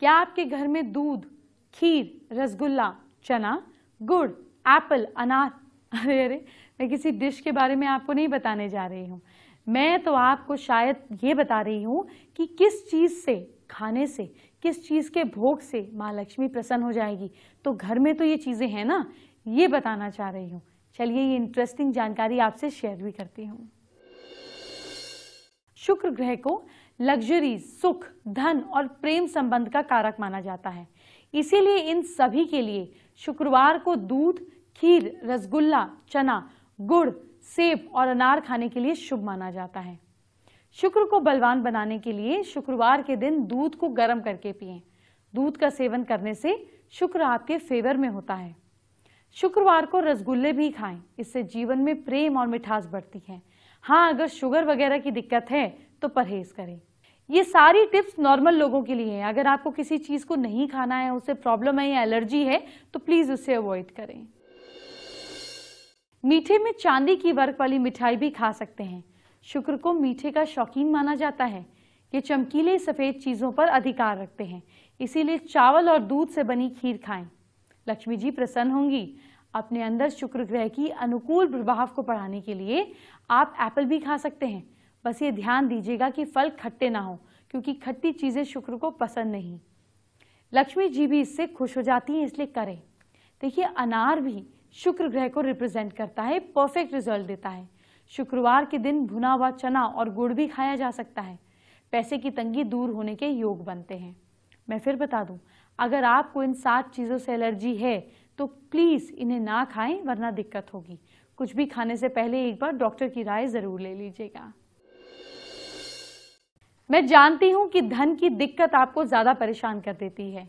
क्या आपके घर में दूध खीर रसगुल्ला चना गुड़ एप्पल अनार अरे अरे मैं किसी डिश के बारे में आपको नहीं बताने जा रही हूँ मैं तो आपको शायद ये बता रही हूँ कि किस चीज़ से खाने से किस चीज़ के भोग से माँ लक्ष्मी प्रसन्न हो जाएगी तो घर में तो ये चीज़ें हैं ना ये बताना चाह रही हूँ चलिए ये इंटरेस्टिंग जानकारी आपसे शेयर भी करती हूँ शुक्र ग्रह को लग्जरी सुख धन और प्रेम संबंध का कारक माना जाता है इसीलिए इन सभी के लिए शुक्रवार को दूध खीर रसगुल्ला चना गुड़ सेब और अनार खाने के लिए शुभ माना जाता है शुक्र को बलवान बनाने के लिए शुक्रवार के दिन दूध को गर्म करके पिए दूध का सेवन करने से शुक्र आपके फेवर में होता है शुक्रवार को रसगुल्ले भी खाएं इससे जीवन में प्रेम और मिठास बढ़ती है हाँ अगर शुगर वगैरह की दिक्कत है तो परहेज करें ये सारी टिप्स नॉर्मल लोगों के लिए हैं अगर आपको किसी चीज़ को नहीं खाना है उसे प्रॉब्लम है या एलर्जी है तो प्लीज़ उसे अवॉइड करें मीठे में चांदी की वर्क वाली मिठाई भी खा सकते हैं शुक्र को मीठे का शौकीन माना जाता है ये चमकीले सफ़ेद चीज़ों पर अधिकार रखते हैं इसीलिए चावल और दूध से बनी खीर खाएं लक्ष्मी जी प्रसन्न होंगी अपने अंदर शुक्र ग्रह की अनुकूल प्रभाव को बढ़ाने के लिए आप एप्पल भी खा सकते हैं बस ये ध्यान दीजिएगा कि फल खट्टे ना हो क्योंकि खट्टी चीज़ें शुक्र को पसंद नहीं लक्ष्मी जी भी इससे खुश हो जाती हैं इसलिए करें देखिए अनार भी शुक्र ग्रह को रिप्रेजेंट करता है परफेक्ट रिजल्ट देता है शुक्रवार के दिन भुना हुआ चना और गुड़ भी खाया जा सकता है पैसे की तंगी दूर होने के योग बनते हैं मैं फिर बता दूं अगर आपको इन सात चीज़ों से एलर्जी है तो प्लीज़ इन्हें ना खाएं वरना दिक्कत होगी कुछ भी खाने से पहले एक बार डॉक्टर की राय ज़रूर ले लीजिएगा मैं जानती हूं कि धन की दिक्कत आपको ज़्यादा परेशान कर देती है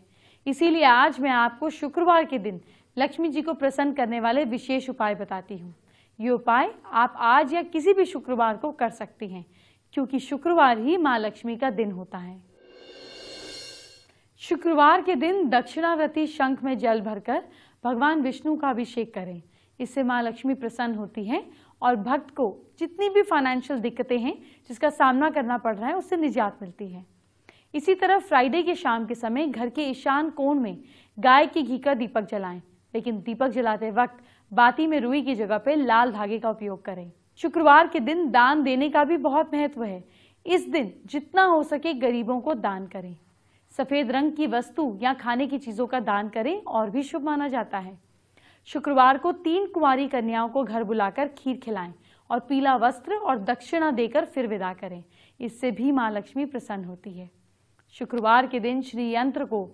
इसीलिए आज मैं आपको शुक्रवार के दिन लक्ष्मी जी को प्रसन्न करने वाले विशेष उपाय बताती हूँ ये उपाय आप आज या किसी भी शुक्रवार को कर सकती हैं क्योंकि शुक्रवार ही माँ लक्ष्मी का दिन होता है शुक्रवार के दिन दक्षिणाव्रती शंख में जल भरकर भगवान विष्णु का अभिषेक करें इससे माँ लक्ष्मी प्रसन्न होती हैं और भक्त को जितनी भी फाइनेंशियल दिक्कतें हैं जिसका सामना करना पड़ रहा है उससे निजात मिलती है इसी तरह फ्राइडे के शाम के समय घर के ईशान कोण में गाय के घी का दीपक जलाएं लेकिन दीपक जलाते वक्त बाती में रुई की जगह पर लाल धागे का उपयोग करें शुक्रवार के दिन दान देने का भी बहुत महत्व है इस दिन जितना हो सके गरीबों को दान करें सफ़ेद रंग की वस्तु या खाने की चीज़ों का दान करें और भी शुभ माना जाता है शुक्रवार को तीन कुंवारी कन्याओं को घर बुलाकर खीर खिलाएं और पीला वस्त्र और दक्षिणा देकर फिर विदा करें इससे भी माँ लक्ष्मी प्रसन्न होती है शुक्रवार के दिन श्री यंत्र को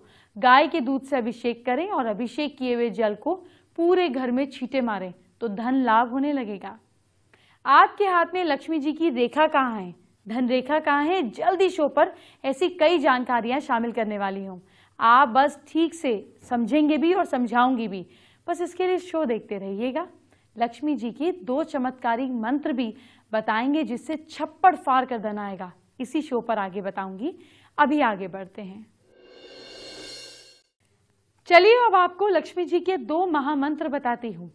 गाय के दूध से अभिषेक करें और अभिषेक किए हुए जल को पूरे घर में छीटे मारें तो धन लाभ होने लगेगा आपके हाथ में लक्ष्मी जी की रेखा कहाँ है धन रेखा कहाँ है जल्दी शो पर ऐसी कई जानकारियां शामिल करने वाली हूँ आप बस ठीक से समझेंगे भी और समझाऊंगी भी बस इसके लिए शो देखते रहिएगा लक्ष्मी जी की दो चमत्कारी मंत्र भी बताएंगे जिससे छप्पड़ फार कर धन आएगा इसी शो पर आगे बताऊंगी अभी आगे बढ़ते हैं चलिए अब आपको लक्ष्मी जी के दो महामंत्र बताती हूँ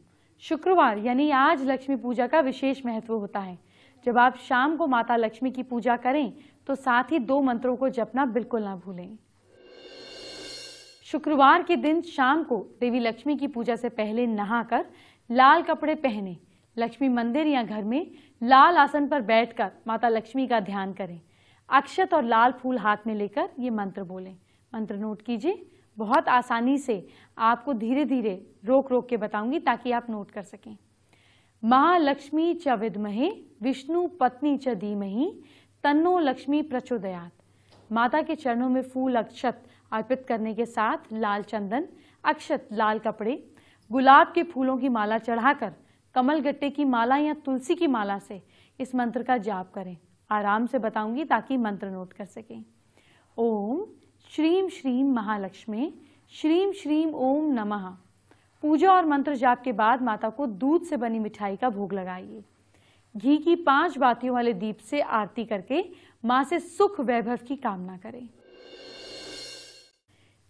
शुक्रवार यानी आज लक्ष्मी पूजा का विशेष महत्व होता है जब आप शाम को माता लक्ष्मी की पूजा करें तो साथ ही दो मंत्रों को जपना बिल्कुल ना भूलें शुक्रवार के दिन शाम को देवी लक्ष्मी की पूजा से पहले नहाकर लाल कपड़े पहने लक्ष्मी मंदिर या घर में लाल आसन पर बैठकर माता लक्ष्मी का ध्यान करें अक्षत और लाल फूल हाथ में लेकर ये मंत्र बोलें मंत्र नोट कीजिए बहुत आसानी से आपको धीरे धीरे रोक रोक के बताऊंगी ताकि आप नोट कर सकें महालक्ष्मी च विद्महे विष्णु पत्नी च धीमही तन्नो लक्ष्मी प्रचोदयात माता के चरणों में फूल अक्षत अर्पित करने के साथ लाल चंदन अक्षत लाल कपड़े गुलाब के फूलों की माला चढ़ाकर कमल गट्टे की माला या तुलसी की माला से इस मंत्र का जाप करें आराम से बताऊंगी ताकि मंत्र नोट कर सकें ओम श्रीम श्रीम महालक्ष्मी श्रीम श्रीम ओम नमः पूजा और मंत्र जाप के बाद माता को दूध से बनी मिठाई का भोग लगाइए घी की पांच बातियों वाले दीप से आरती करके माँ से सुख वैभव की कामना करें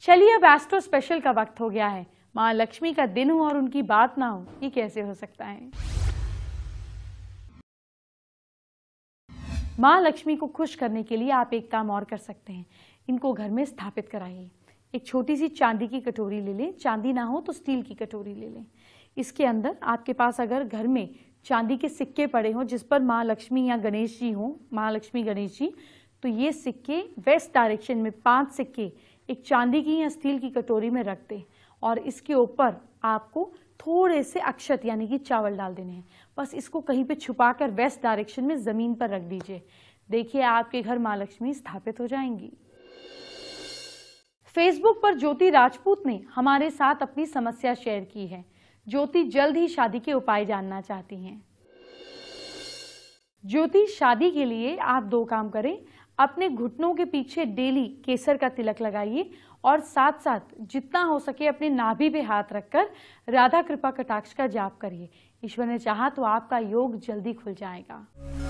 चलिए अब एस्ट्रो स्पेशल का वक्त हो गया है माँ लक्ष्मी का दिन हो और उनकी बात ना हो ये कैसे हो सकता है माँ लक्ष्मी को खुश करने के लिए आप एक काम और कर सकते हैं इनको घर में स्थापित कराइए एक छोटी सी चांदी की कटोरी ले लें चांदी ना हो तो स्टील की कटोरी ले लें इसके अंदर आपके पास अगर घर में चांदी के सिक्के पड़े हों जिस पर माँ लक्ष्मी या गणेश जी हों महालक्ष्मी गणेश जी तो ये सिक्के वेस्ट डायरेक्शन में पांच सिक्के एक चांदी की या स्टील की कटोरी में रख दें और इसके ऊपर आपको थोड़े से अक्षत यानी कि चावल डाल देने हैं बस इसको कहीं पे छुपा कर वेस्ट डायरेक्शन में ज़मीन पर रख दीजिए देखिए आपके घर माँ लक्ष्मी स्थापित हो जाएंगी फेसबुक पर ज्योति राजपूत ने हमारे साथ अपनी समस्या शेयर की है ज्योति जल्द ही शादी के उपाय जानना चाहती हैं ज्योति शादी के लिए आप दो काम करें अपने घुटनों के पीछे डेली केसर का तिलक लगाइए और साथ साथ जितना हो सके अपने नाभि पे हाथ रखकर राधा कृपा कटाक्ष का जाप करिए ईश्वर ने चाहा तो आपका योग जल्दी खुल जाएगा